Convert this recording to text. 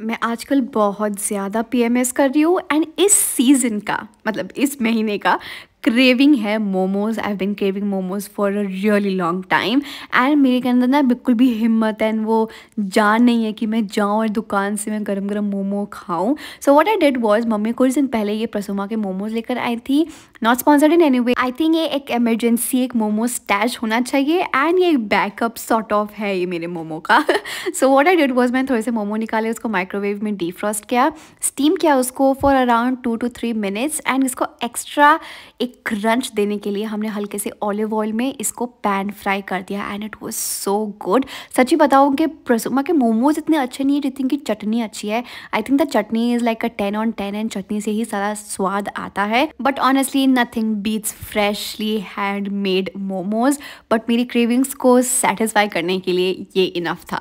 मैं आजकल बहुत ज़्यादा पीएमएस कर रही हूँ एंड इस सीज़न का मतलब इस महीने का क्रेविंग है momos I been craving momos for a really long time and मेरे के अंदर ना बिल्कुल भी हिम्मत एंड वो जान नहीं है कि मैं जाऊँ और दुकान से मैं गर्म गर्म मोमो खाऊँ so what I did was mummy कुछ दिन पहले ये प्रसुमा के मोमोज लेकर आई थी not sponsored in any way I think ये एक एमरजेंसी एक मोमो स्टैच होना चाहिए एंड ये एक बैकअप सॉर्ट ऑफ है ये मेरे मोमो का so what I did was मैंने थोड़े से मोमो निकाले उसको माइक्रोवेव में डीफ्रॉस्ट किया स्टीम किया उसको for around two two three minutes and इसको एक्स्ट्रा एक एक क्रंच देने के लिए हमने हल्के से ऑलिव ऑयल में इसको पैन फ्राई कर दिया and it was so good सच्ची बताऊँ कि प्रसुमा के मोमोज इतने अच्छे नहीं है जितनी की चटनी अच्छी है I think the chutney is like a ten on ten and chutney से ही सारा स्वाद आता है but honestly nothing beats freshly hand momos but मेरी क्रेविंग्स को सेटिस्फाई करने के लिए ये इनफ था